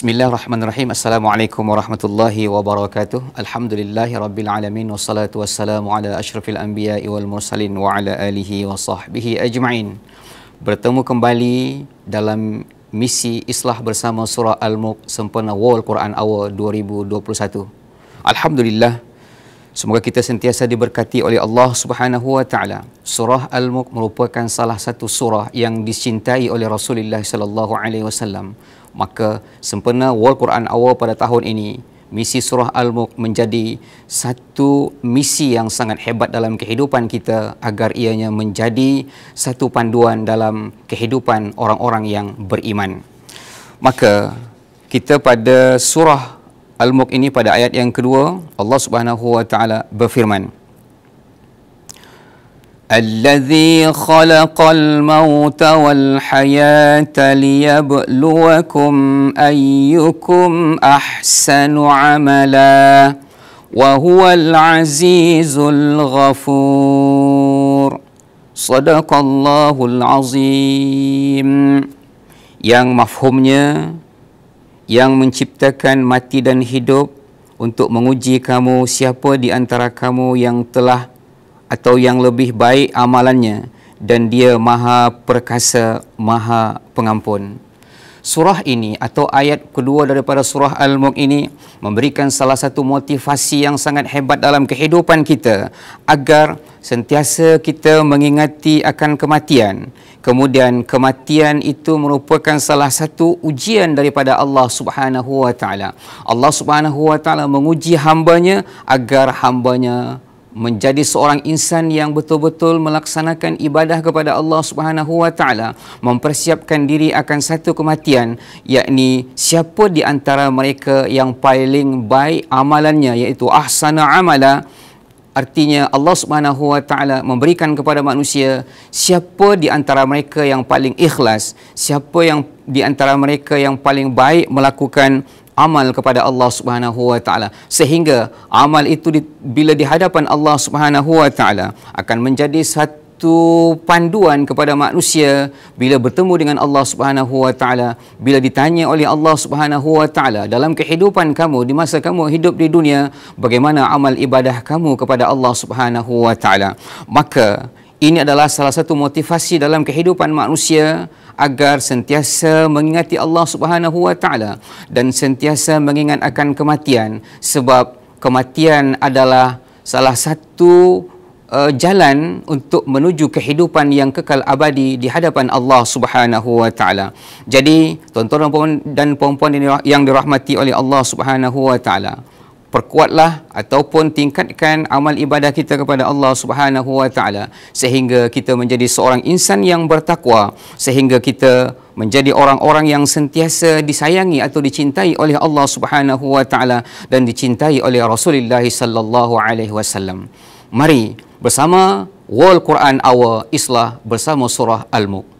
Bismillahirrahmanirrahim. Assalamualaikum warahmatullahi wabarakatuh. Alhamdulillahi rabbil alamin wassalatu wassalamu ala asyrafil anbiya wal mursalin wa ala alihi wa sahbihi ajma'in. Bertemu kembali dalam misi Islah Bersama Surah Al-Mulk sempena World Quran awal 2021. Alhamdulillah semoga kita sentiasa diberkati oleh Allah Subhanahu wa taala. Surah Al-Mulk merupakan salah satu surah yang dicintai oleh Rasulullah sallallahu alaihi wasallam maka sempena World Quran Hour pada tahun ini misi surah al-mulk menjadi satu misi yang sangat hebat dalam kehidupan kita agar ianya menjadi satu panduan dalam kehidupan orang-orang yang beriman maka kita pada surah al-mulk ini pada ayat yang kedua Allah Subhanahu wa taala berfirman الذي خلق الموت والحياة ليبلوكم أيكم أحسن عملا وهو العزيز الغفور صدق الله العظيم yang mafhumnya yang menciptakan mati dan hidup untuk menguji kamu siapa di antara kamu yang telah atau yang lebih baik amalannya dan dia maha perkasa, maha pengampun. Surah ini atau ayat kedua daripada surah Al-Mulk ini memberikan salah satu motivasi yang sangat hebat dalam kehidupan kita agar sentiasa kita mengingati akan kematian. Kemudian kematian itu merupakan salah satu ujian daripada Allah Subhanahu wa taala. Allah Subhanahu wa taala menguji hambanya agar hambanya menjadi seorang insan yang betul-betul melaksanakan ibadah kepada Allah Subhanahu wa taala mempersiapkan diri akan satu kematian yakni siapa di antara mereka yang paling baik amalannya iaitu ahsana amala artinya Allah Subhanahu wa taala memberikan kepada manusia siapa di antara mereka yang paling ikhlas siapa yang di antara mereka yang paling baik melakukan amal kepada Allah Subhanahu wa taala sehingga amal itu di, bila dihadapan Allah Subhanahu wa taala akan menjadi satu panduan kepada manusia bila bertemu dengan Allah Subhanahu wa taala bila ditanya oleh Allah Subhanahu wa taala dalam kehidupan kamu di masa kamu hidup di dunia bagaimana amal ibadah kamu kepada Allah Subhanahu wa taala maka ini adalah salah satu motivasi dalam kehidupan manusia agar sentiasa mengingati Allah Subhanahu wa taala dan sentiasa mengingat akan kematian sebab kematian adalah salah satu uh, jalan untuk menuju kehidupan yang kekal abadi di hadapan Allah Subhanahu wa taala. Jadi, tuan-tuan dan puan-puan yang dirahmati oleh Allah Subhanahu wa taala, perkuatlah ataupun tingkatkan amal ibadah kita kepada Allah Subhanahu wa taala sehingga kita menjadi seorang insan yang bertakwa sehingga kita menjadi orang-orang yang sentiasa disayangi atau dicintai oleh Allah Subhanahu wa taala dan dicintai oleh Rasulullah sallallahu alaihi wasallam. Mari bersama World Quran Awal Islah bersama surah Al-Mulk.